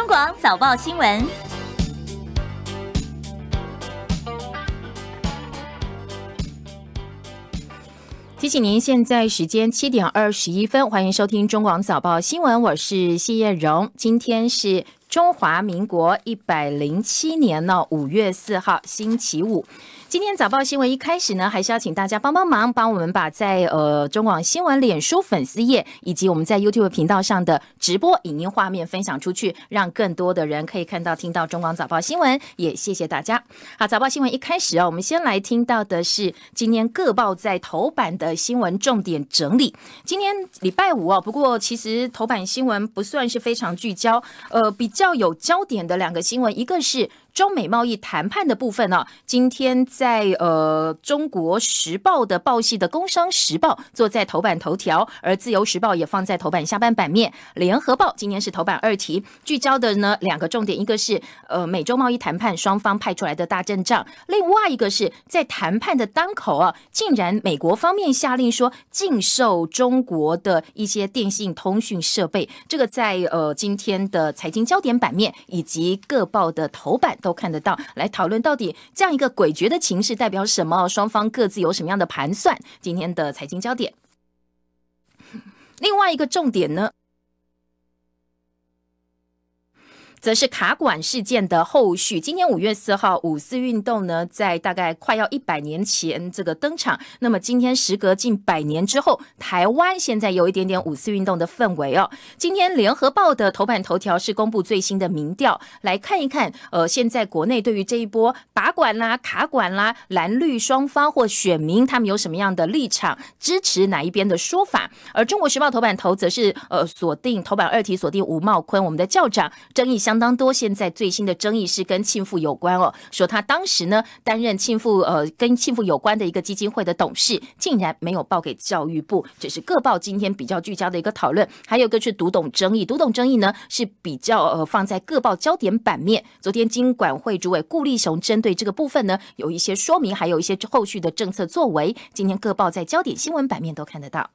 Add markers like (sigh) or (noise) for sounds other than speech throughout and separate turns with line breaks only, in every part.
中广早报新闻，提醒您现在时间七点二十一分，欢迎收听中广早报新闻，我是谢艳荣，今天是中华民国一百零七年呢五月四号，星期五。今天早报新闻一开始呢，还是要请大家帮帮忙，帮我们把在呃中广新闻脸书粉丝页以及我们在 YouTube 频道上的直播影音画面分享出去，让更多的人可以看到、听到中广早报新闻。也谢谢大家。好，早报新闻一开始啊，我们先来听到的是今天各报在头版的新闻重点整理。今天礼拜五哦，不过其实头版新闻不算是非常聚焦，呃，比较有焦点的两个新闻，一个是。中美贸易谈判的部分呢，今天在呃《中国时报》的报系的《工商时报》坐在头版头条，而《自由时报》也放在头版下半版面，《联合报》今天是头版二题，聚焦的呢两个重点，一个是呃美洲贸易谈判双方派出来的大阵仗，另外一个是在谈判的当口啊，竟然美国方面下令说禁售中国的一些电信通讯设备，这个在呃今天的财经焦点版面以及各报的头版都。都看得到，来讨论到底这样一个诡谲的情势代表什么？双方各自有什么样的盘算？今天的财经焦点，另外一个重点呢？则是卡管事件的后续。今天五月四号，五四运动呢，在大概快要一百年前这个登场。那么今天，时隔近百年之后，台湾现在有一点点五四运动的氛围哦。今天联合报的头版头条是公布最新的民调，来看一看，呃，现在国内对于这一波拔管啦、卡管啦、蓝绿双方或选民他们有什么样的立场，支持哪一边的说法？而中国时报头版头则是呃锁定头版二题，锁定吴茂坤我们的校长，争议相。相当多，现在最新的争议是跟庆父有关哦，说他当时呢担任庆父呃跟庆父有关的一个基金会的董事，竟然没有报给教育部，这是各报今天比较聚焦的一个讨论。还有个是读懂争议，读懂争议呢是比较呃放在各报焦点版面。昨天经管会主委顾立雄针对这个部分呢有一些说明，还有一些后续的政策作为，今天各报在焦点新闻版面都看得到。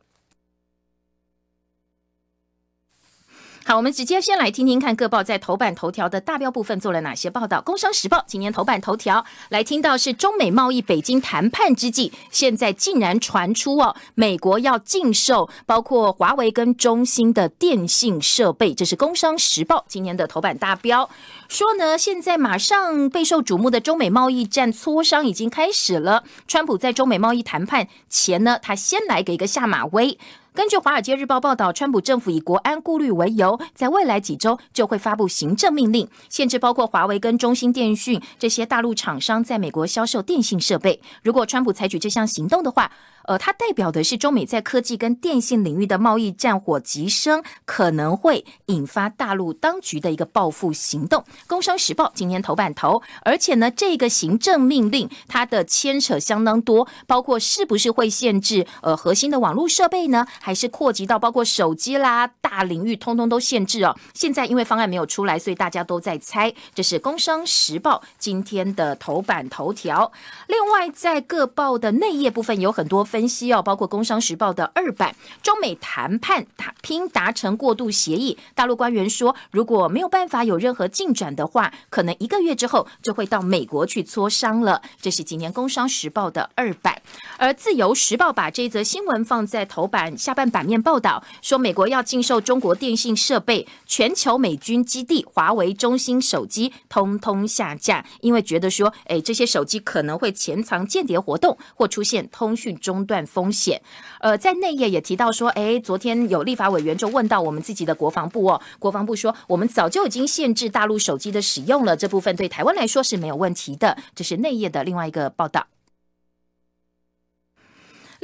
好，我们直接先来听听看各报在头版头条的大标部分做了哪些报道。《工商时报》今年头版头条来听到是中美贸易北京谈判之际，现在竟然传出哦，美国要禁售包括华为跟中兴的电信设备。这是《工商时报》今年的头版大标说呢，现在马上备受瞩目的中美贸易战磋商已经开始了。川普在中美贸易谈判前呢，他先来给一个下马威。根据《华尔街日报》报道，川普政府以国安顾虑为由，在未来几周就会发布行政命令，限制包括华为跟中兴电讯这些大陆厂商在美国销售电信设备。如果川普采取这项行动的话，呃，它代表的是中美在科技跟电信领域的贸易战火急升，可能会引发大陆当局的一个报复行动。工商时报今天头版头，而且呢，这个行政命令它的牵扯相当多，包括是不是会限制呃核心的网络设备呢？还是扩及到包括手机啦大领域，通通都限制哦。现在因为方案没有出来，所以大家都在猜，这是工商时报今天的头版头条。另外，在各报的内页部分有很多。分析哦，包括《工商时报》的二版，中美谈判打拼达成过渡协议。大陆官员说，如果没有办法有任何进展的话，可能一个月之后就会到美国去磋商了。这是今年《工商时报》的二版，而《自由时报》把这则新闻放在头版下半版面报道，说美国要禁售中国电信设备，全球美军基地华为、中兴手机通通下架，因为觉得说，哎，这些手机可能会潜藏间谍活动或出现通讯中。断风险，呃，在内页也提到说，哎，昨天有立法委员就问到我们自己的国防部哦，国防部说我们早就已经限制大陆手机的使用了，这部分对台湾来说是没有问题的，这是内页的另外一个报道。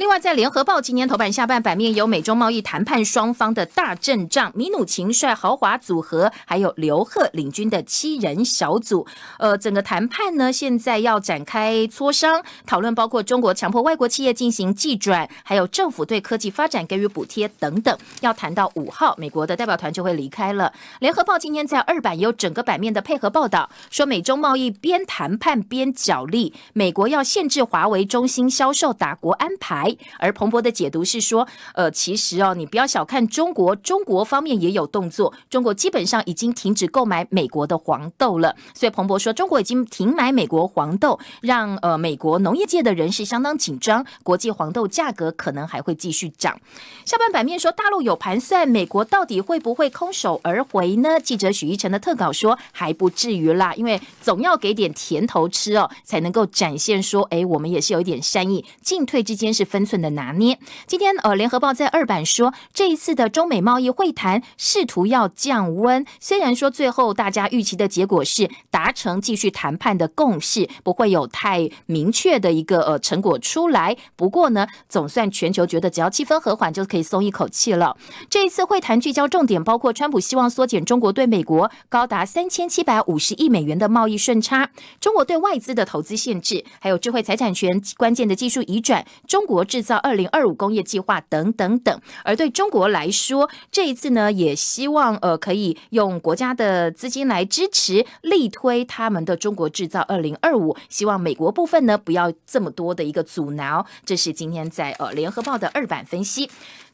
另外，在《联合报》今天头版下半版面有美中贸易谈判双方的大阵仗，米努钦率豪华组合，还有刘鹤领军的七人小组。呃，整个谈判呢，现在要展开磋商，讨论包括中国强迫外国企业进行计转，还有政府对科技发展给予补贴等等。要谈到五号，美国的代表团就会离开了。《联合报》今天在二版有整个版面的配合报道，说美中贸易边谈判边角力，美国要限制华为、中兴销售，打国安牌。而彭博的解读是说，呃，其实哦，你不要小看中国，中国方面也有动作。中国基本上已经停止购买美国的黄豆了。所以彭博说，中国已经停买美国黄豆，让呃美国农业界的人士相当紧张。国际黄豆价格可能还会继续涨。下半版面说，大陆有盘算，美国到底会不会空手而回呢？记者许一晨的特稿说，还不至于啦，因为总要给点甜头吃哦，才能够展现说，哎，我们也是有一点善意。进退之间是。分寸的拿捏。今天呃，《联合报》在二版说，这一次的中美贸易会谈试图要降温。虽然说最后大家预期的结果是达成继续谈判的共识，不会有太明确的一个呃成果出来。不过呢，总算全球觉得只要气氛和缓，就可以松一口气了。这一次会谈聚焦重点包括：川普希望缩减中国对美国高达三千七百五十亿美元的贸易顺差；中国对外资的投资限制；还有智慧财产权关键的技术移转。中国。制造二零二五工业计划等等等，而对中国来说，这一次呢，也希望呃可以用国家的资金来支持，力推他们的中国制造二零二五。希望美国部分呢不要这么多的一个阻挠。这是今天在呃联合报的二版分析。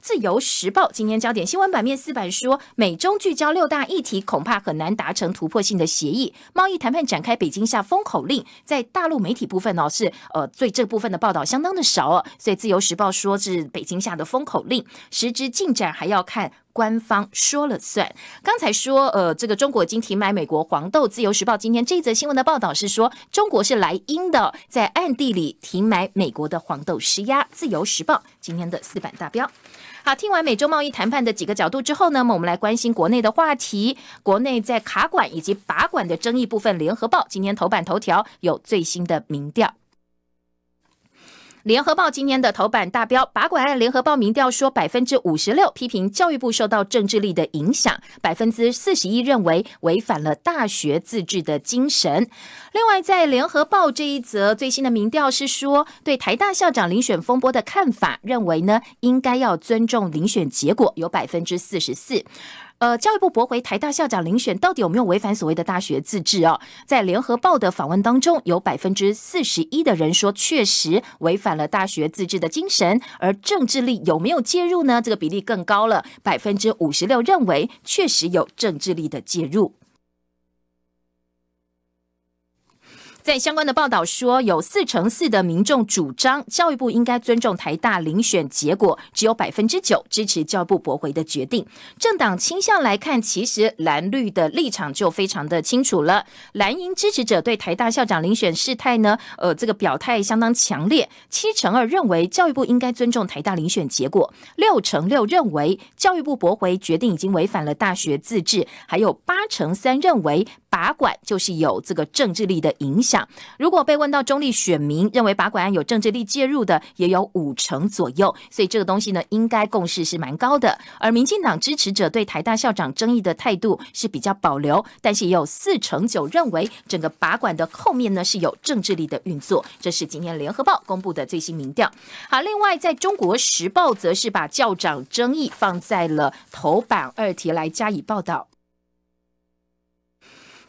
自由时报今天焦点新闻版面四版说，美中聚焦六大议题，恐怕很难达成突破性的协议。贸易谈判展开，北京下封口令。在大陆媒体部分呢，是呃，对这部分的报道相当的少啊，所以自由时报说是北京下的封口令，实质进展还要看。官方说了算。刚才说，呃，这个中国已经停买美国黄豆。自由时报今天这则新闻的报道是说，中国是来硬的，在暗地里停买美国的黄豆施压。自由时报今天的四版大标好，听完美洲贸易谈判的几个角度之后呢，我们来关心国内的话题。国内在卡管以及拔管的争议部分，联合报今天头版头条有最新的民调。联合报今天的头版大标拔把案”。联合报民调说，百分之五十六批评教育部受到政治力的影响，百分之四十一认为违反了大学自治的精神。另外，在联合报这一则最新的民调是说，对台大校长遴选风波的看法，认为呢应该要尊重遴选结果，有百分之四十四。呃，教育部驳回台大校长遴选，到底有没有违反所谓的大学自治哦？在联合报的访问当中，有百分之四十一的人说确实违反了大学自治的精神，而政治力有没有介入呢？这个比例更高了，百分之五十六认为确实有政治力的介入。在相关的报道说，有四成四的民众主张教育部应该尊重台大遴选结果，只有百分之九支持教育部驳回的决定。政党倾向来看，其实蓝绿的立场就非常的清楚了。蓝营支持者对台大校长遴选事态呢，呃，这个表态相当强烈。七成二认为教育部应该尊重台大遴选结果，六成六认为教育部驳回决定已经违反了大学自治，还有八成三认为把管就是有这个政治力的影响。如果被问到中立选民认为把管案有政治力介入的，也有五成左右，所以这个东西呢，应该共识是蛮高的。而民进党支持者对台大校长争议的态度是比较保留，但是也有四成九认为整个把管的后面呢是有政治力的运作。这是今天联合报公布的最新民调。好，另外在中国时报则是把校长争议放在了头版二题来加以报道。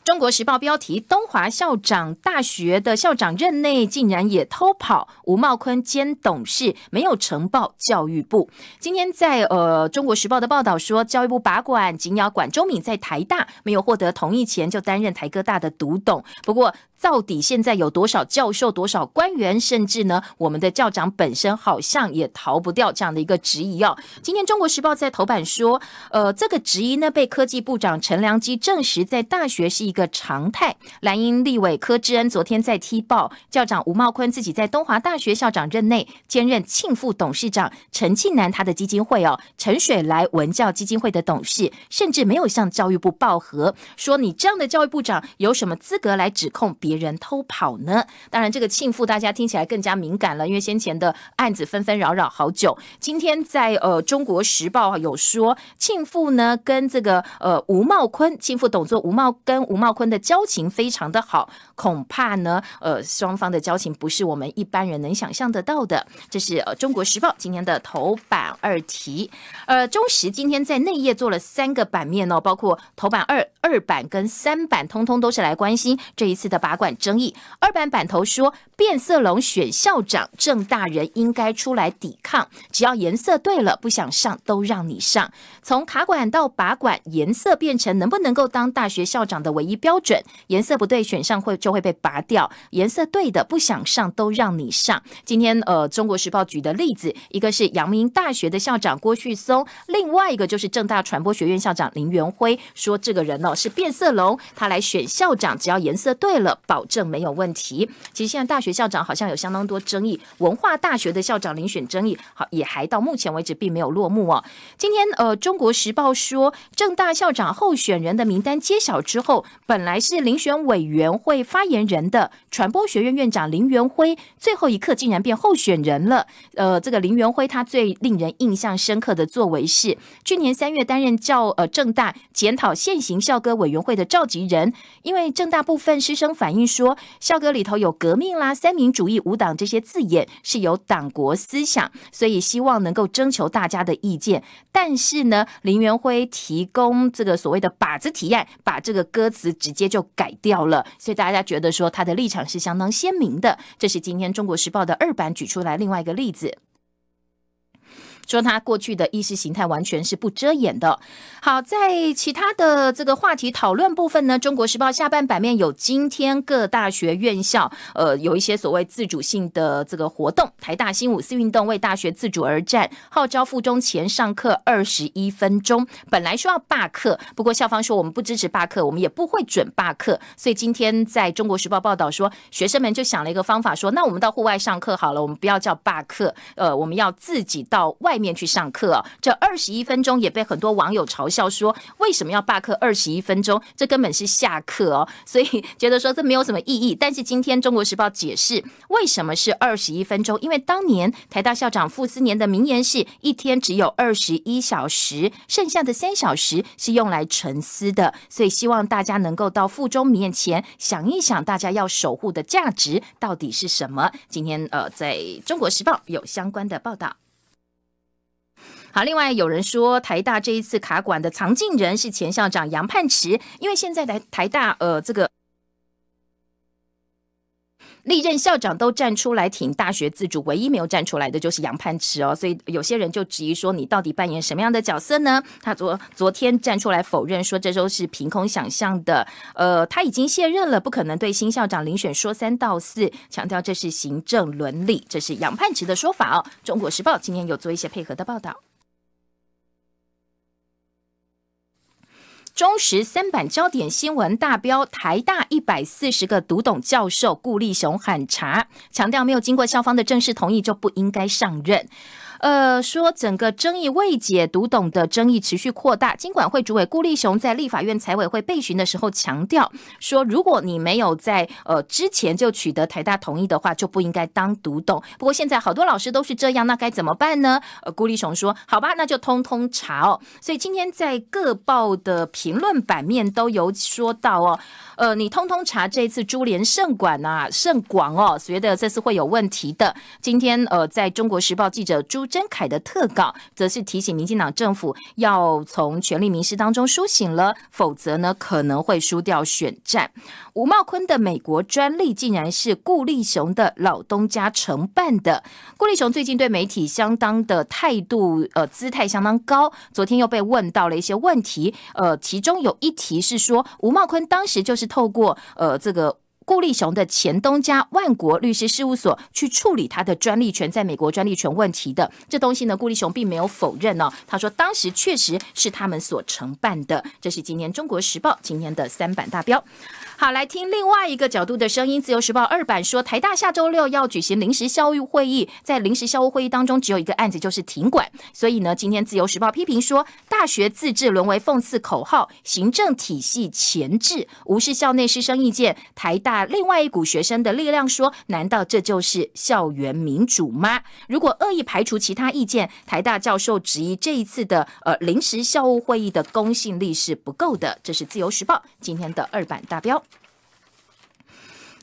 中国时报标题：东华校长大学的校长任内竟然也偷跑，吴茂坤兼董事没有呈报教育部。今天在呃中国时报的报道说，教育部把管紧咬，管周敏在台大没有获得同意前就担任台哥大的独董。不过到底现在有多少教授、多少官员，甚至呢我们的校长本身好像也逃不掉这样的一个质疑哦。今天中国时报在头版说，呃这个质疑呢被科技部长陈良基证实，在大学是一个。个常态，莱茵立伟科之恩昨天在踢报，校长吴茂坤自己在东华大学校长任内兼任庆父董事长陈庆南，他的基金会哦，陈水来文教基金会的董事，甚至没有向教育部报和，说你这样的教育部长有什么资格来指控别人偷跑呢？当然，这个庆父大家听起来更加敏感了，因为先前的案子纷纷扰扰好久。今天在呃中国时报有说庆父呢跟这个呃吴茂坤庆父董作吴茂跟吴茂。奥坤的交情非常的好，恐怕呢，呃，双方的交情不是我们一般人能想象得到的。这是呃《中国时报》今天的头版二题，呃，《中时》今天在内页做了三个版面哦，包括头版二、二版跟三版，通通都是来关心这一次的拔管争议。二版版头说：“变色龙选校长，郑大人应该出来抵抗，只要颜色对了，不想上都让你上。”从卡管到拔管，颜色变成能不能够当大学校长的唯。一。一标准颜色不对，选上会就会被拔掉；颜色对的，不想上都让你上。今天呃，《中国时报》举的例子，一个是阳明大学的校长郭旭松，另外一个就是正大传播学院校长林元辉，说这个人哦是变色龙，他来选校长，只要颜色对了，保证没有问题。其实现在大学校长好像有相当多争议，文化大学的校长遴选争议好也还到目前为止并没有落幕哦。今天呃，《中国时报》说正大校长候选人的名单揭晓之后。本来是遴选委员会发言人的传播学院院长林元辉，最后一刻竟然变候选人了。呃，这个林元辉他最令人印象深刻的作为是去年三月担任教呃政大检讨现行校歌委员会的召集人，因为政大部分师生反映说校歌里头有革命啦、三民主义、五党这些字眼是有党国思想，所以希望能够征求大家的意见。但是呢，林元辉提供这个所谓的靶子提案，把这个歌词。直接就改掉了，所以大家觉得说他的立场是相当鲜明的。这是今天《中国时报》的二版举出来另外一个例子。说他过去的意识形态完全是不遮掩的。好在其他的这个话题讨论部分呢，《中国时报》下半版面有今天各大学院校，呃，有一些所谓自主性的这个活动。台大新五四运动为大学自主而战，号召附中前上课二十一分钟。本来说要罢课，不过校方说我们不支持罢课，我们也不会准罢课。所以今天在中国时报报道说，学生们就想了一个方法，说那我们到户外上课好了，我们不要叫罢课，呃，我们要自己到外。面去上课，这二十一分钟也被很多网友嘲笑说，为什么要罢课二十一分钟？这根本是下课哦，(laughs) 所以觉得说这没有什么意义。但是今天《中国时报》解释为什么是二十一分钟，因为当年台大校长傅斯年的名言是：一天只有二十一小时，剩下的三小时是用来沉思的。所以希望大家能够到傅中面前想一想，大家要守护的价值到底是什么。今天呃，在《中国时报》有相关的报道。好，另外有人说，台大这一次卡管的藏进人是前校长杨盼池，因为现在台台大呃这个历任校长都站出来挺大学自主，唯一没有站出来的就是杨盼池哦，所以有些人就质疑说，你到底扮演什么样的角色呢？他昨昨天站出来否认说，这都是凭空想象的，呃，他已经卸任了，不可能对新校长遴选说三道四，强调这是行政伦理，这是杨盼池的说法哦。中国时报今天有做一些配合的报道。中时三版焦点新闻大标，台大一百四十个独董教授顾立雄喊查，强调没有经过校方的正式同意，就不应该上任。呃，说整个争议未解，独董的争议持续扩大。金管会主委顾立雄在立法院财委会备询的时候强调说：“如果你没有在呃之前就取得台大同意的话，就不应该当独董。”不过现在好多老师都是这样，那该怎么办呢？呃，顾立雄说：“好吧，那就通通查哦。”所以今天在各报的评论版面都有说到哦，呃，你通通查这次珠联胜管啊，盛广哦，觉得这次会有问题的。今天呃，在中国时报记者朱。曾凯的特稿，则是提醒民进党政府要从权力迷失当中苏醒了，否则呢可能会输掉选战。吴茂坤的美国专利，竟然是顾立雄的老东家承办的。顾立雄最近对媒体相当的态度，呃，姿态相当高。昨天又被问到了一些问题，呃，其中有一题是说，吴茂坤当时就是透过呃这个。顾立雄的前东家万国律师事务所去处理他的专利权在美国专利权问题的这东西呢，顾立雄并没有否认哦，他说当时确实是他们所承办的。这是今天《中国时报》今天的三版大标好，来听另外一个角度的声音，《自由时报》二版说台大下周六要举行临时校务会议，在临时校务会议当中，只有一个案子就是停管，所以呢，今天《自由时报》批评说大学自治沦为讽刺口号，行政体系前置，无视校内师生意见，台大。另外一股学生的力量说：“难道这就是校园民主吗？如果恶意排除其他意见，台大教授质疑这一次的呃临时校务会议的公信力是不够的。”这是自由时报今天的二版大标。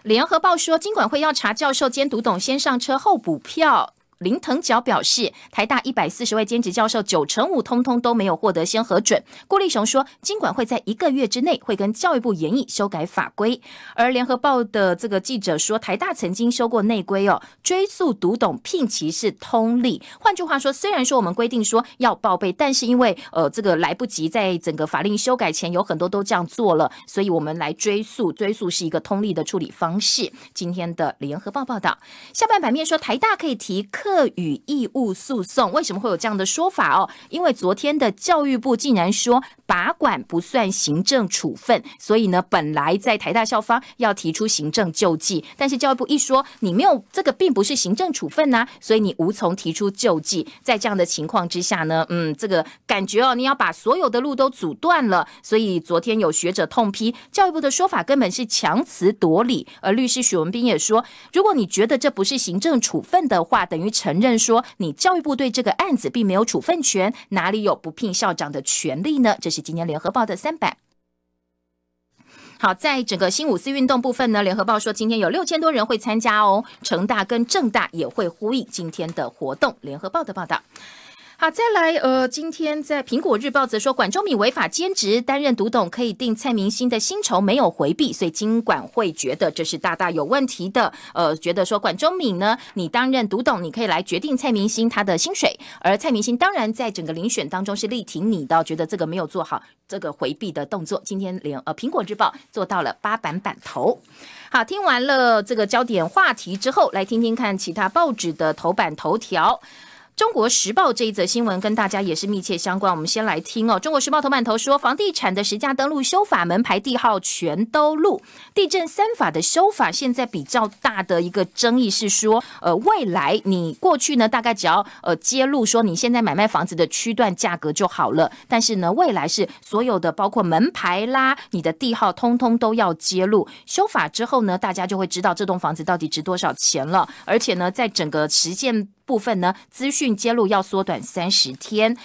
联合报说，经管会要查教授兼读懂先上车后补票。林腾蛟表示，台大一百四十位兼职教授九成五通通都没有获得先核准。郭立雄说，经管会在一个月之内会跟教育部研议修改法规。而联合报的这个记者说，台大曾经修过内规哦，追溯读懂聘期是通例。换句话说，虽然说我们规定说要报备，但是因为呃这个来不及，在整个法令修改前，有很多都这样做了，所以我们来追溯，追溯是一个通例的处理方式。今天的联合报报道，下半版面说台大可以提课。特与义务诉讼，为什么会有这样的说法哦？因为昨天的教育部竟然说，把管不算行政处分，所以呢，本来在台大校方要提出行政救济，但是教育部一说你没有这个，并不是行政处分呐，所以你无从提出救济。在这样的情况之下呢，嗯，这个感觉哦，你要把所有的路都阻断了。所以昨天有学者痛批教育部的说法根本是强词夺理，而律师许文斌也说，如果你觉得这不是行政处分的话，等于。承认说，你教育部对这个案子并没有处分权，哪里有不聘校长的权利呢？这是今天联合报的三版。好，在整个新五四运动部分呢，联合报说今天有六千多人会参加哦，成大跟正大也会呼应今天的活动。联合报的报道。好，再来，呃，今天在《苹果日报》则说，管中敏违法兼职担任读董，可以定蔡明星的薪酬没有回避，所以经管会觉得这是大大有问题的。呃，觉得说管中敏呢，你担任读董，你可以来决定蔡明星他的薪水，而蔡明星当然在整个遴选当中是力挺你的，觉得这个没有做好这个回避的动作。今天连呃《苹果日报》做到了八版版头。好，听完了这个焦点话题之后，来听听看其他报纸的头版头条。中国时报这一则新闻跟大家也是密切相关。我们先来听哦。中国时报头版头说，房地产的实价登录修法门牌地号全都录。地震三法的修法，现在比较大的一个争议是说，呃，未来你过去呢，大概只要呃揭露说你现在买卖房子的区段价格就好了。但是呢，未来是所有的包括门牌啦、你的地号，通通都要揭露。修法之后呢，大家就会知道这栋房子到底值多少钱了。而且呢，在整个实践。部分呢，资讯揭露要缩短三十天，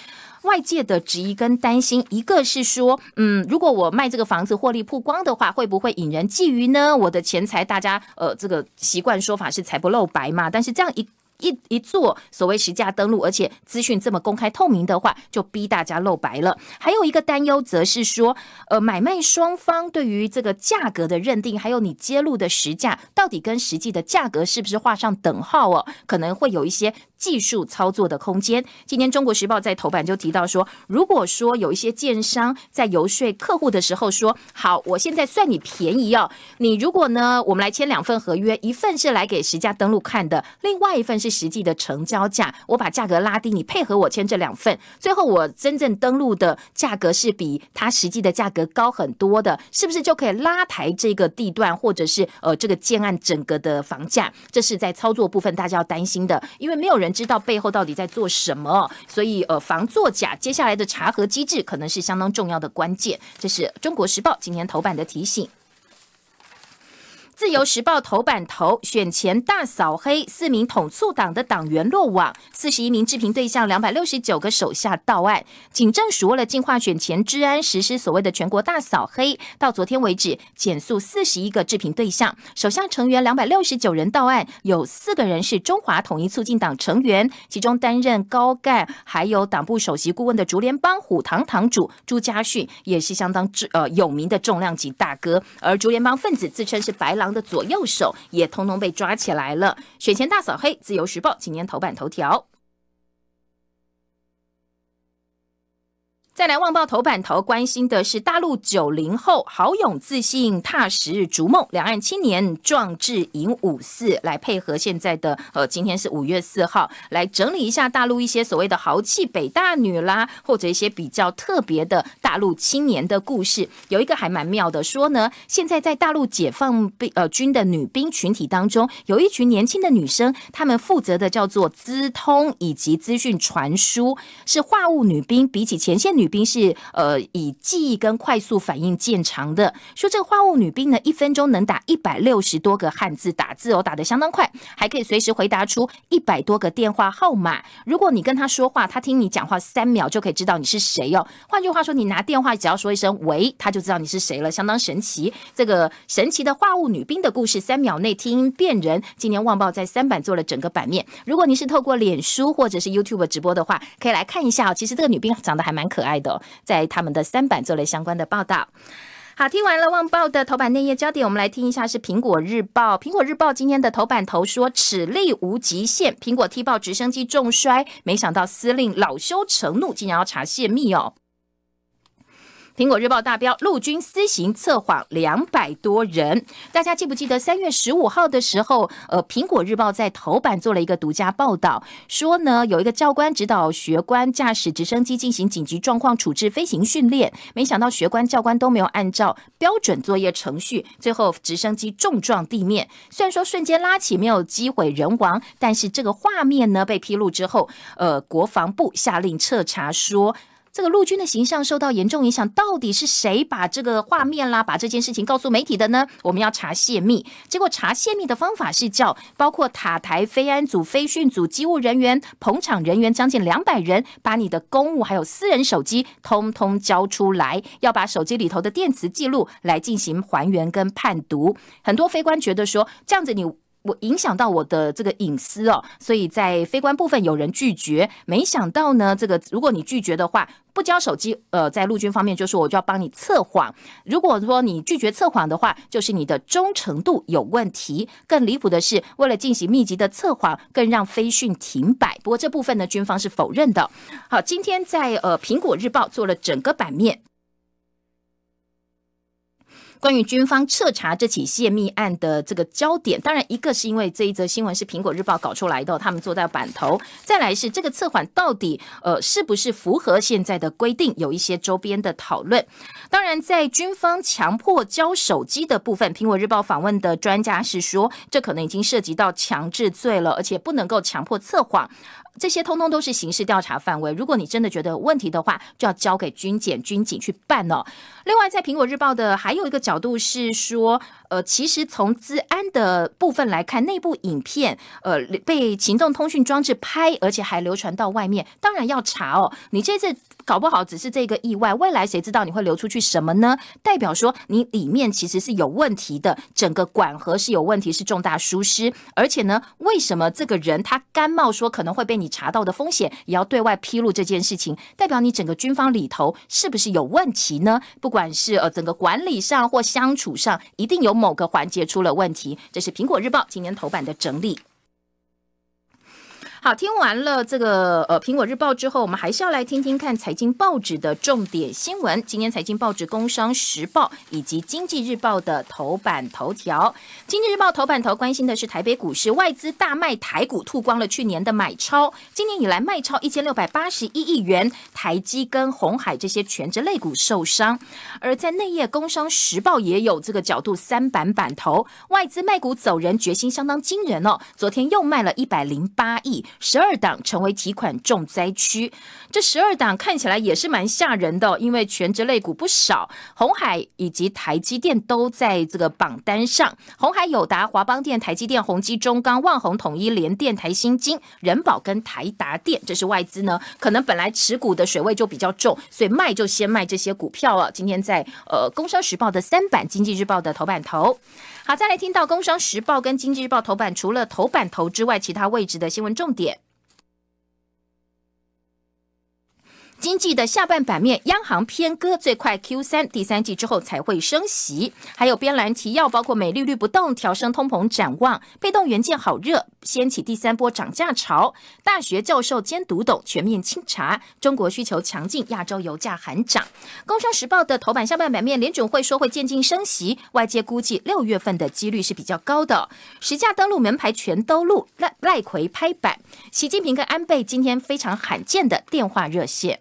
外界的质疑跟担心，一个是说，嗯，如果我卖这个房子获利曝光的话，会不会引人觊觎呢？我的钱财，大家呃，这个习惯说法是财不露白嘛，但是这样一。一一做所谓实价登录，而且资讯这么公开透明的话，就逼大家露白了。还有一个担忧，则是说，呃，买卖双方对于这个价格的认定，还有你揭露的实价，到底跟实际的价格是不是画上等号哦？可能会有一些。技术操作的空间。今天《中国时报》在头版就提到说，如果说有一些建商在游说客户的时候说：“好，我现在算你便宜哦，你如果呢，我们来签两份合约，一份是来给实价登录看的，另外一份是实际的成交价，我把价格拉低，你配合我签这两份，最后我真正登录的价格是比它实际的价格高很多的，是不是就可以拉抬这个地段或者是呃这个建案整个的房价？这是在操作部分大家要担心的，因为没有人。知道背后到底在做什么，所以呃，防作假，接下来的查核机制可能是相当重要的关键。这是《中国时报》今天头版的提醒。自由时报头版头，选前大扫黑，四名统促党的党员落网，四十一名置评对象，两百六十九个手下到案。警政署为了净化选前治安，实施所谓的全国大扫黑，到昨天为止，检速四十一个置评对象，手下成员两百六十九人到案，有四个人是中华统一促进党成员，其中担任高干，还有党部首席顾问的竹联帮虎堂堂主朱家训，也是相当呃有名的重量级大哥。而竹联帮分子自称是白狼。的左右手也通通被抓起来了。选前大扫黑，《自由时报》今年头版头条。再来，《望报》头版头关心的是大陆九零后豪勇自信、踏实逐梦，两岸青年壮志迎五四。来配合现在的，呃，今天是五月四号，来整理一下大陆一些所谓的豪气北大女啦，或者一些比较特别的大陆青年的故事。有一个还蛮妙的，说呢，现在在大陆解放呃军的女兵群体当中，有一群年轻的女生，她们负责的叫做资通以及资讯传输，是话务女兵，比起前线女。兵是呃以记忆跟快速反应见长的。说这个话务女兵呢，一分钟能打一百六十多个汉字打字哦，打的相当快，还可以随时回答出一百多个电话号码。如果你跟她说话，她听你讲话三秒就可以知道你是谁哦。换句话说，你拿电话只要说一声“喂”，她就知道你是谁了，相当神奇。这个神奇的话务女兵的故事，三秒内听辨人。今年《旺报》在三版做了整个版面。如果您是透过脸书或者是 YouTube 直播的话，可以来看一下哦。其实这个女兵长得还蛮可爱的。的在他们的三版做了相关的报道。好，听完了《旺报》的头版内页焦点，我们来听一下是《苹果日报》。《苹果日报》今天的头版头说：“此力无极限，苹果踢爆直升机重摔，没想到司令恼羞成怒，竟然要查泄密哦。”苹果日报大标陆军私行测谎两百多人，大家记不记得三月十五号的时候，呃，苹果日报在头版做了一个独家报道，说呢有一个教官指导学官驾驶直升机进行紧急状况处置飞行训练，没想到学官教官都没有按照标准作业程序，最后直升机重撞地面。虽然说瞬间拉起没有机毁人亡，但是这个画面呢被披露之后，呃，国防部下令彻查说。这个陆军的形象受到严重影响，到底是谁把这个画面啦，把这件事情告诉媒体的呢？我们要查泄密，结果查泄密的方法是叫包括塔台、飞安组、飞训组、机务人员、捧场人员将近两百人，把你的公务还有私人手机通通交出来，要把手机里头的电磁记录来进行还原跟判读。很多飞官觉得说这样子你。我影响到我的这个隐私哦，所以在非关部分有人拒绝，没想到呢，这个如果你拒绝的话，不交手机，呃，在陆军方面就说我就要帮你测谎，如果说你拒绝测谎的话，就是你的忠诚度有问题。更离谱的是，为了进行密集的测谎，更让飞讯停摆不过这部分呢，军方是否认的。好，今天在呃苹果日报做了整个版面。关于军方彻查这起泄密案的这个焦点，当然一个是因为这一则新闻是苹果日报搞出来的，他们坐在版头；再来是这个测谎到底呃是不是符合现在的规定，有一些周边的讨论。当然，在军方强迫交手机的部分，苹果日报访问的专家是说，这可能已经涉及到强制罪了，而且不能够强迫测谎。这些通通都是刑事调查范围。如果你真的觉得有问题的话，就要交给军检军警去办哦。另外，在苹果日报的还有一个角度是说，呃，其实从治安的部分来看，内部影片呃被行动通讯装置拍，而且还流传到外面，当然要查哦。你这次搞不好只是这个意外，未来谁知道你会流出去什么呢？代表说你里面其实是有问题的，整个管核是有问题，是重大疏失。而且呢，为什么这个人他干冒说可能会被？你查到的风险也要对外披露这件事情，代表你整个军方里头是不是有问题呢？不管是呃整个管理上或相处上，一定有某个环节出了问题。这是《苹果日报》今年头版的整理。好，听完了这个呃《苹果日报》之后，我们还是要来听听看财经报纸的重点新闻。今天财经报纸《工商时报》以及《经济日报》的头版头条，《经济日报》头版头关心的是台北股市外资大卖台股，吐光了去年的买超，今年以来卖超一千六百八十一亿元，台积跟红海这些全职类股受伤。而在内页，《工商时报》也有这个角度三版版头，外资卖股走人决心相当惊人哦，昨天又卖了一百零八亿。十二档成为提款重灾区，这十二档看起来也是蛮吓人的，因为全职类股不少，红海以及台积电都在这个榜单上。红海、友达、华邦电、台积电、宏基、中钢、万宏、统一、联电、台新金、人保跟台达电，这是外资呢，可能本来持股的水位就比较重，所以卖就先卖这些股票了。今天在呃《工商时报》的三版，《经济日报》的头版头。好，再来听到《工商时报》跟《经济日报》头版，除了头版头之外，其他位置的新闻重点。经济的下半版面，央行偏鸽，最快 Q 三第三季之后才会升息。还有边栏提要，包括美利率不动，调升通膨展望，被动元件好热，掀起第三波涨价潮。大学教授兼读懂，全面清查，中国需求强劲，亚洲油价还涨。工商时报的头版下半版面，联准会说会渐进升息，外界估计六月份的几率是比较高的。十价登录门牌全都录赖赖奎拍板。习近平跟安倍今天非常罕见的电话热线。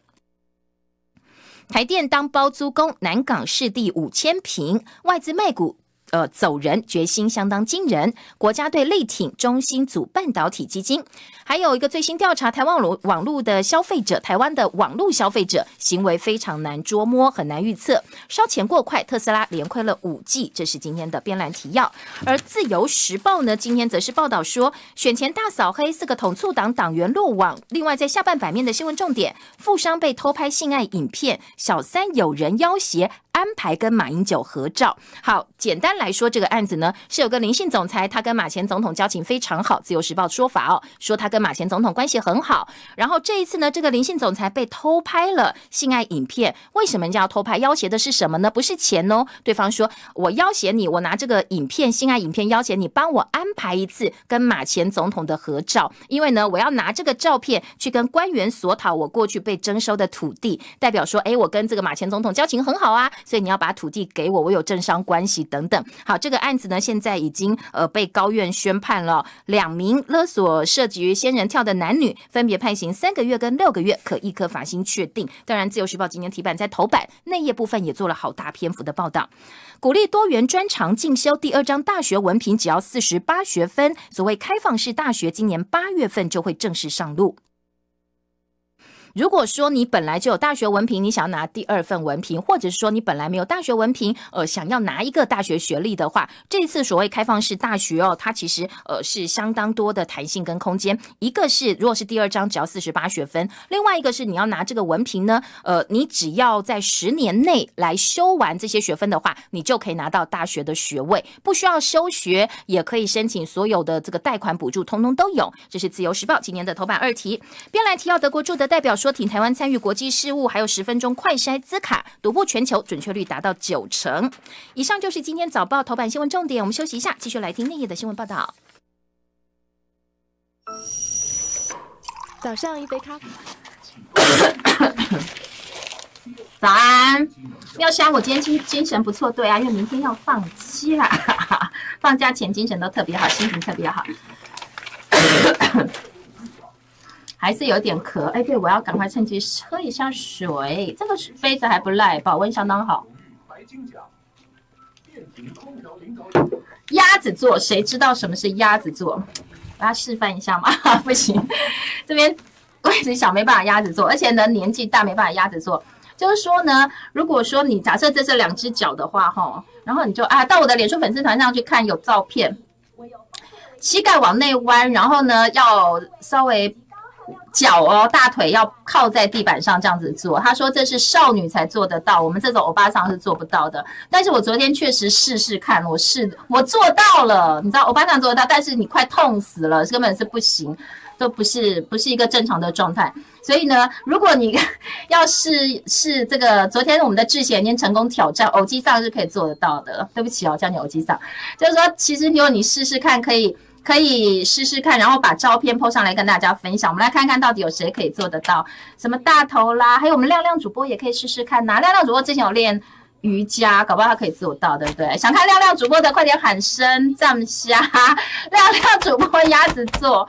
台电当包租公，南港市地五千平，外资卖股。呃，走人决心相当惊人。国家队力挺中心组半导体基金，还有一个最新调查，台湾网网络的消费者，台湾的网络消费者行为非常难捉摸，很难预测。烧钱过快，特斯拉连亏了五季。这是今天的编栏提要。而自由时报呢，今天则是报道说，选前大扫黑，四个统促党党员落网。另外，在下半版面的新闻重点，富商被偷拍性爱影片，小三有人要挟。安排跟马英九合照。好，简单来说，这个案子呢是有个林姓总裁，他跟马前总统交情非常好。自由时报说法哦，说他跟马前总统关系很好。然后这一次呢，这个林姓总裁被偷拍了性爱影片。为什么人家要偷拍？要挟的是什么呢？不是钱哦。对方说我要挟你，我拿这个影片性爱影片要挟你，帮我安排一次跟马前总统的合照。因为呢，我要拿这个照片去跟官员索讨我过去被征收的土地，代表说，哎，我跟这个马前总统交情很好啊。所以你要把土地给我，我有政商关系等等。好，这个案子呢，现在已经呃被高院宣判了，两名勒索涉及仙人跳的男女分别判刑三个月跟六个月，可一颗罚金确定。当然，自由时报今天题版在头版内页部分也做了好大篇幅的报道，鼓励多元专长进修，第二章大学文凭只要四十八学分，所谓开放式大学，今年八月份就会正式上路。如果说你本来就有大学文凭，你想要拿第二份文凭，或者是说你本来没有大学文凭，呃，想要拿一个大学学历的话，这次所谓开放式大学哦，它其实呃是相当多的弹性跟空间。一个是如果是第二章只要四十八学分；，另外一个是你要拿这个文凭呢，呃，你只要在十年内来修完这些学分的话，你就可以拿到大学的学位，不需要休学，也可以申请所有的这个贷款补助，通通都有。这是自由时报今年的头版二题。边来提要，德国驻的代表。说挺台湾参与国际事务，还有十分钟快筛资卡，独步全球，准确率达到九成。以上就是今天早报头版新闻重点。我们休息一下，继续来听内页的新闻报道。早上一杯咖啡，(coughs) 早安，妙香，我今天精精神不错，对啊，因为明天要放假，(laughs) 放假前精神都特别好，心情特别好。还是有点渴，哎，对我要赶快趁机喝一下水。这个杯子还不赖，保温相当好。白金奖，电瓶空调领导。鸭子座，谁知道什么是鸭子座？我要示范一下吗？(laughs) 不行，这边位 (laughs) 置小，没办法鸭子座，而且呢年纪大没办法鸭子座。就是说呢，如果说你假设这是两只脚的话，哈，然后你就啊到我的脸书粉丝团上去看有照片。膝盖往内弯，然后呢要稍微。脚哦，大腿要靠在地板上这样子做。他说这是少女才做得到，我们这种欧巴桑是做不到的。但是我昨天确实试试看，我试我做到了，你知道欧巴桑做得到，但是你快痛死了，根本是不行，都不是不是一个正常的状态。所以呢，如果你 (laughs) 要试试这个，昨天我们的智贤已经成功挑战欧基桑是可以做得到的。对不起哦，叫你欧基桑，就是说其实如果你试试看可以。可以试试看，然后把照片 PO 上来跟大家分享。我们来看看到底有谁可以做得到，什么大头啦，还有我们亮亮主播也可以试试看。呐。亮亮主播之前有练瑜伽，搞不好他可以做到，对不对？想看亮亮主播的，快点喊声“赞虾”，(laughs) 亮亮主播鸭子座。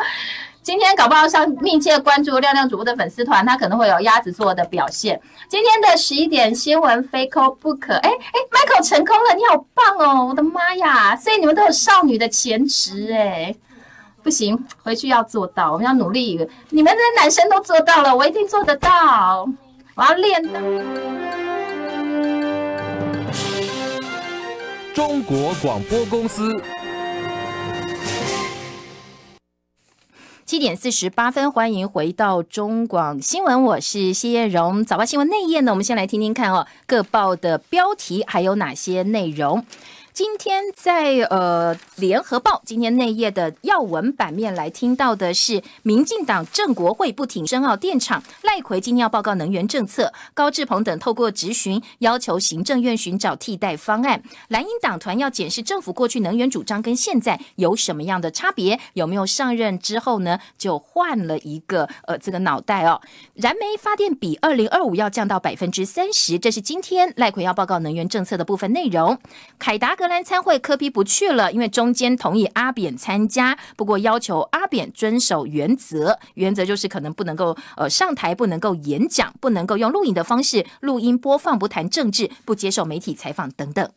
今天搞不好上密切关注亮亮主播的粉丝团，他可能会有鸭子座的表现。今天的十一点新闻非扣不可，哎哎，麦克成功了，你好棒哦，我的妈呀！所以你们都有少女的潜质哎，不行，回去要做到，我们要努力。你们的男生都做到了，我一定做得到，我要练的。中国广播公司。七点四十八分，欢迎回到中广新闻，我是谢艳荣。早报新闻内页呢，我们先来听听看哦，各报的标题还有哪些内容？今天在呃联合报今天内页的要闻版面来听到的是，民进党郑国会不挺申奥电厂赖奎今天要报告能源政策，高志鹏等透过质询要求行政院寻找替代方案，蓝营党团要检视政府过去能源主张跟现在有什么样的差别，有没有上任之后呢就换了一个呃这个脑袋哦，燃煤发电比二零二五要降到百分之三十，这是今天赖奎要报告能源政策的部分内容，凯达。荷兰参会，科比不去了，因为中间同意阿扁参加，不过要求阿扁遵守原则，原则就是可能不能够呃上台，不能够演讲，不能够用录影的方式录音播放，不谈政治，不接受媒体采访等等。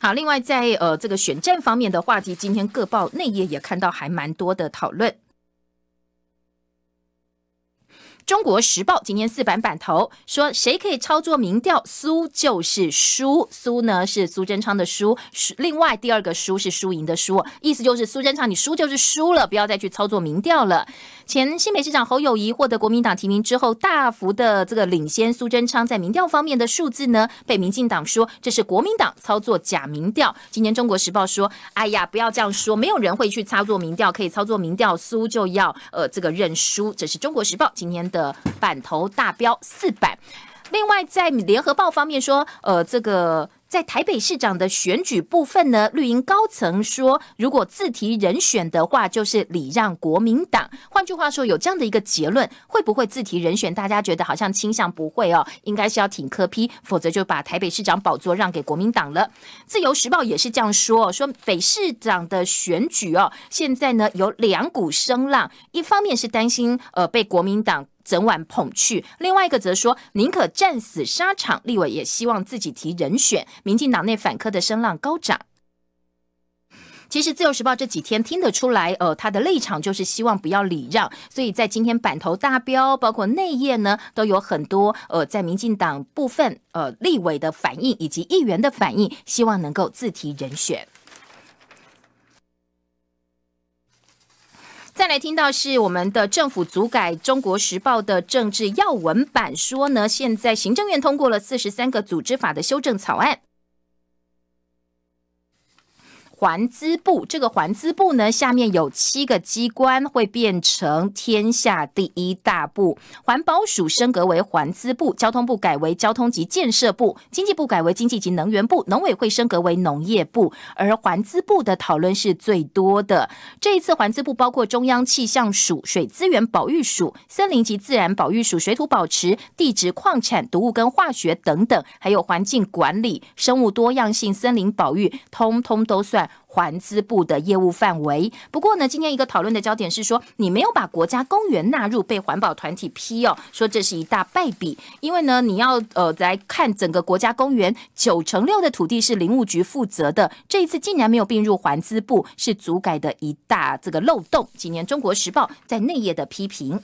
好，另外在呃这个选战方面的话题，今天各报内页也看到还蛮多的讨论。中国时报今天四版版头说，谁可以操作民调苏就是输，苏呢是苏贞昌的输，另外第二个输是输赢的输，意思就是苏贞昌你输就是输了，不要再去操作民调了。前新北市长侯友谊获得国民党提名之后，大幅的这个领先苏贞昌在民调方面的数字呢，被民进党说这是国民党操作假民调。今天中国时报说，哎呀不要这样说，没有人会去操作民调，可以操作民调苏就要呃这个认输。这是中国时报今天的。的版头大标四版，另外在联合报方面说，呃，这个在台北市长的选举部分呢，绿营高层说，如果自提人选的话，就是礼让国民党。换句话说，有这样的一个结论，会不会自提人选？大家觉得好像倾向不会哦，应该是要挺科批，否则就把台北市长宝座让给国民党了。自由时报也是这样说，说北市长的选举哦，现在呢有两股声浪，一方面是担心呃被国民党。整晚捧去，另外一个则说宁可战死沙场，立委也希望自己提人选。民进党内反科的声浪高涨。其实自由时报这几天听得出来，呃，他的立场就是希望不要礼让，所以在今天版头大标，包括内页呢，都有很多呃，在民进党部分呃立委的反应以及议员的反应，希望能够自提人选。再来听到是我们的政府组改，《中国时报》的政治要闻版说呢，现在行政院通过了四十三个组织法的修正草案。环资部这个环资部呢，下面有七个机关会变成天下第一大部。环保署升格为环资部，交通部改为交通及建设部，经济部改为经济及能源部，农委会升格为农业部，而环资部的讨论是最多的。这一次环资部包括中央气象署、水资源保育署、森林及自然保育署、水土保持、地质矿产、毒物跟化学等等，还有环境管理、生物多样性、森林保育，通通都算。环资部的业务范围。不过呢，今天一个讨论的焦点是说，你没有把国家公园纳入被环保团体批哦，说这是一大败笔。因为呢，你要呃来看整个国家公园，九成六的土地是林务局负责的。这一次竟然没有并入环资部，是组改的一大这个漏洞。今年《中国时报》在内页的批评。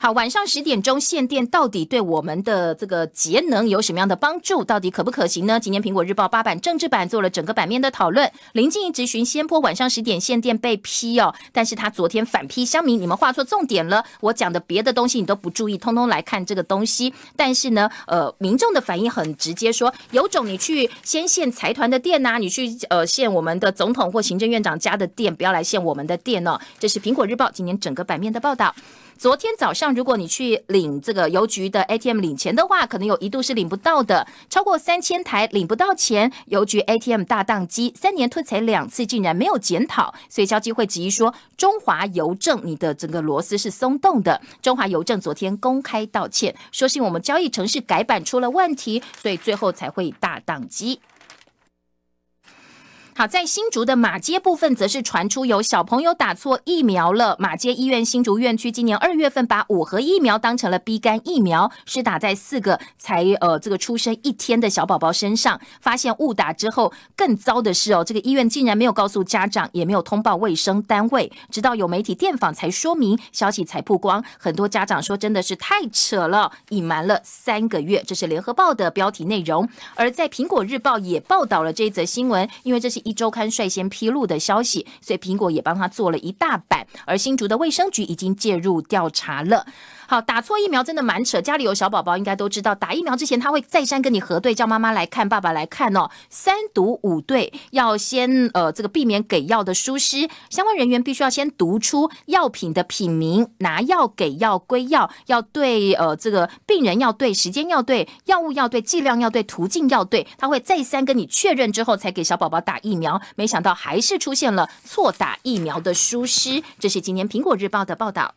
好，晚上十点钟限电到底对我们的这个节能有什么样的帮助？到底可不可行呢？今天苹果日报八版政治版做了整个版面的讨论。林近一直询先坡晚上十点限电被批哦，但是他昨天反批乡民，你们画错重点了。我讲的别的东西你都不注意，通通来看这个东西。但是呢，呃，民众的反应很直接，说有种你去先限财团的电呐，你去呃限我们的总统或行政院长家的电，不要来限我们的电哦。这是苹果日报今年整个版面的报道。昨天早上，如果你去领这个邮局的 ATM 领钱的话，可能有一度是领不到的。超过三千台领不到钱，邮局 ATM 大宕机，三年退才两次，竟然没有检讨。所以交机会质疑说，中华邮政你的整个螺丝是松动的。中华邮政昨天公开道歉，说是我们交易程式改版出了问题，所以最后才会大宕机。好，在新竹的马街部分，则是传出有小朋友打错疫苗了。马街医院新竹院区今年二月份把五合疫苗当成了 B 肝疫苗，是打在四个才呃这个出生一天的小宝宝身上，发现误打之后，更糟的是哦，这个医院竟然没有告诉家长，也没有通报卫生单位，直到有媒体电访才说明，消息才曝光。很多家长说真的是太扯了，隐瞒了三个月。这是联合报的标题内容，而在苹果日报也报道了这一则新闻，因为这是。一周刊率先披露的消息，所以苹果也帮他做了一大版。而新竹的卫生局已经介入调查了。好，打错疫苗真的蛮扯。家里有小宝宝，应该都知道，打疫苗之前他会再三跟你核对，叫妈妈来看，爸爸来看哦。三读五对，要先呃这个避免给药的疏失，相关人员必须要先读出药品的品名，拿药给药归药，要对呃这个病人要对时间要对药物要对剂量要对途径要对，他会再三跟你确认之后才给小宝宝打疫。苗没想到还是出现了错打疫苗的疏失，这是今年《苹果日报》的报道。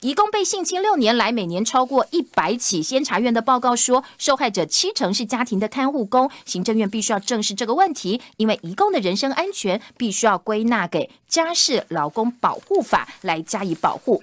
义工被性侵六年来，每年超过一百起。监察院的报告说，受害者七成是家庭的看护工。行政院必须要正视这个问题，因为义工的人身安全必须要归纳给《家事劳工保护法》来加以保护。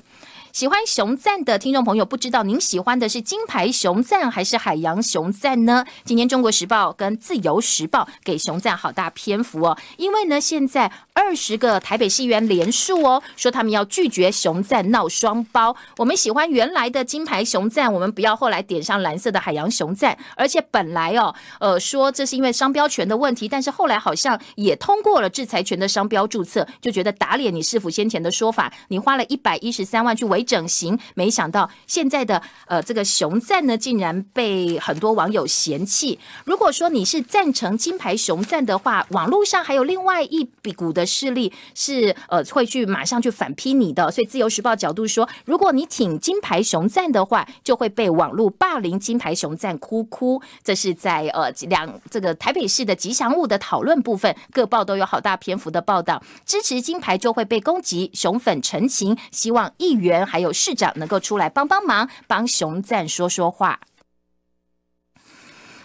喜欢熊赞的听众朋友，不知道您喜欢的是金牌熊赞还是海洋熊赞呢？今天《中国时报》跟《自由时报》给熊赞好大篇幅哦，因为呢，现在二十个台北市议员联署哦，说他们要拒绝熊赞闹双包。我们喜欢原来的金牌熊赞，我们不要后来点上蓝色的海洋熊赞。而且本来哦，呃，说这是因为商标权的问题，但是后来好像也通过了制裁权的商标注册，就觉得打脸你是否先前的说法？你花了一百一十三万去维。整形，没想到现在的呃这个熊赞呢，竟然被很多网友嫌弃。如果说你是赞成金牌熊赞的话，网络上还有另外一笔股的势力是呃会去马上去反批你的。所以自由时报角度说，如果你挺金牌熊赞的话，就会被网络霸凌。金牌熊赞哭哭，这是在呃两这个台北市的吉祥物的讨论部分，各报都有好大篇幅的报道。支持金牌就会被攻击，熊粉成情，希望议员。还有市长能够出来帮帮忙，帮熊赞说说话。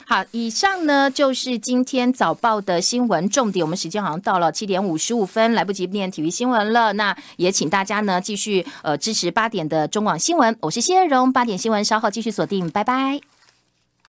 好，以上呢就是今天早报的新闻重点。我们时间好像到了七点五十五分，来不及念体育新闻了。那也请大家呢继续呃支持八点的中广新闻。我是谢荣，八点新闻稍后继续锁定，拜拜。